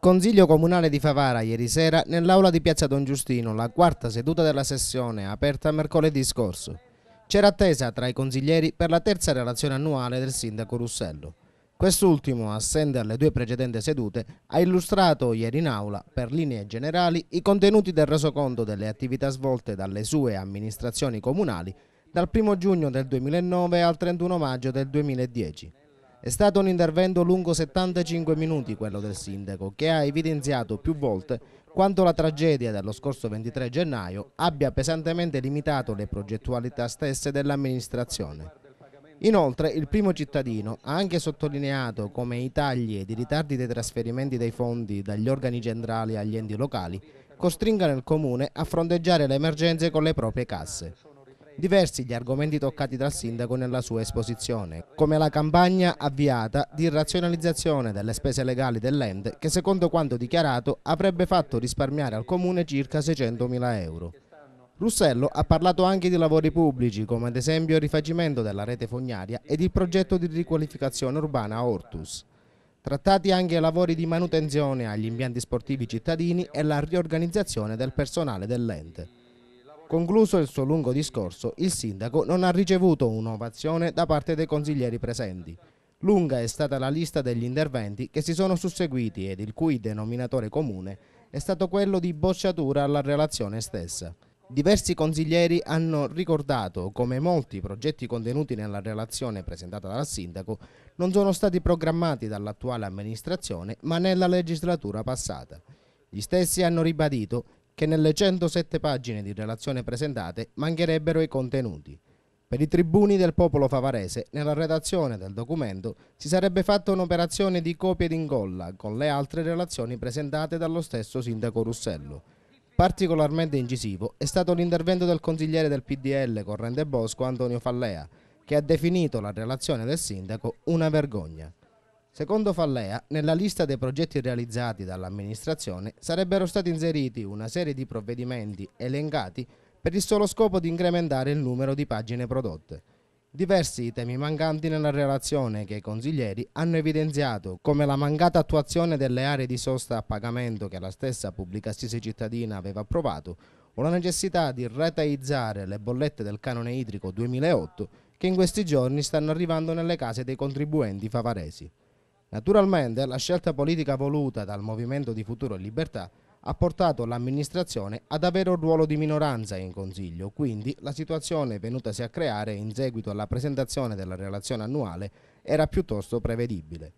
Consiglio Comunale di Favara ieri sera nell'aula di Piazza Don Giustino, la quarta seduta della sessione, aperta mercoledì scorso. C'era attesa tra i consiglieri per la terza relazione annuale del sindaco Russello. Quest'ultimo, assente alle due precedenti sedute, ha illustrato ieri in aula, per linee generali, i contenuti del resoconto delle attività svolte dalle sue amministrazioni comunali dal 1 giugno del 2009 al 31 maggio del 2010. È stato un intervento lungo 75 minuti quello del sindaco che ha evidenziato più volte quanto la tragedia dello scorso 23 gennaio abbia pesantemente limitato le progettualità stesse dell'amministrazione. Inoltre il primo cittadino ha anche sottolineato come i tagli ed i ritardi dei trasferimenti dei fondi dagli organi centrali agli enti locali costringano il comune a fronteggiare le emergenze con le proprie casse. Diversi gli argomenti toccati dal sindaco nella sua esposizione, come la campagna avviata di razionalizzazione delle spese legali dell'ente che secondo quanto dichiarato avrebbe fatto risparmiare al comune circa 600.000 euro. Russello ha parlato anche di lavori pubblici, come ad esempio il rifacimento della rete fognaria ed il progetto di riqualificazione urbana Ortus. Trattati anche i lavori di manutenzione agli impianti sportivi cittadini e la riorganizzazione del personale dell'ente. Concluso il suo lungo discorso, il sindaco non ha ricevuto un'ovazione da parte dei consiglieri presenti. Lunga è stata la lista degli interventi che si sono susseguiti ed il cui denominatore comune è stato quello di bocciatura alla relazione stessa. Diversi consiglieri hanno ricordato come molti progetti contenuti nella relazione presentata dal sindaco non sono stati programmati dall'attuale amministrazione ma nella legislatura passata. Gli stessi hanno ribadito che nelle 107 pagine di relazione presentate mancherebbero i contenuti. Per i tribuni del popolo favarese, nella redazione del documento si sarebbe fatta un'operazione di copia ed incolla con le altre relazioni presentate dallo stesso sindaco Russello. Particolarmente incisivo è stato l'intervento del consigliere del PDL Corrente Bosco Antonio Fallea, che ha definito la relazione del sindaco una vergogna. Secondo Fallea, nella lista dei progetti realizzati dall'amministrazione sarebbero stati inseriti una serie di provvedimenti elencati per il solo scopo di incrementare il numero di pagine prodotte. Diversi i temi mancanti nella relazione che i consiglieri hanno evidenziato, come la mancata attuazione delle aree di sosta a pagamento che la stessa pubblica assise cittadina aveva approvato, o la necessità di retaizzare le bollette del canone idrico 2008 che in questi giorni stanno arrivando nelle case dei contribuenti favaresi. Naturalmente la scelta politica voluta dal Movimento di Futuro e Libertà ha portato l'amministrazione ad avere un ruolo di minoranza in Consiglio, quindi la situazione venutasi a creare in seguito alla presentazione della relazione annuale era piuttosto prevedibile.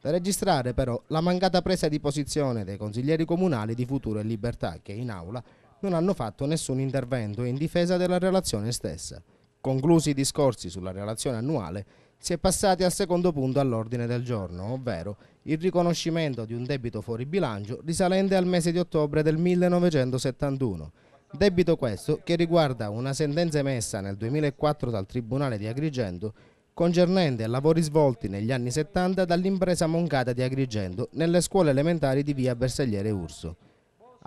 Da registrare però la mancata presa di posizione dei consiglieri comunali di Futuro e Libertà che in aula non hanno fatto nessun intervento in difesa della relazione stessa. Conclusi i discorsi sulla relazione annuale, si è passati al secondo punto all'ordine del giorno, ovvero il riconoscimento di un debito fuori bilancio risalente al mese di ottobre del 1971. Debito questo che riguarda una sentenza emessa nel 2004 dal Tribunale di Agrigento concernente lavori svolti negli anni 70 dall'impresa Moncata di Agrigento nelle scuole elementari di via Bersagliere Urso.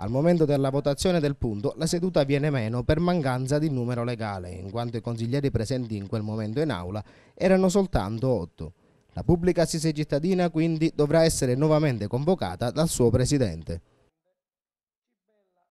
Al momento della votazione del punto la seduta viene meno per mancanza di numero legale, in quanto i consiglieri presenti in quel momento in aula erano soltanto otto. La pubblica assise cittadina quindi dovrà essere nuovamente convocata dal suo presidente.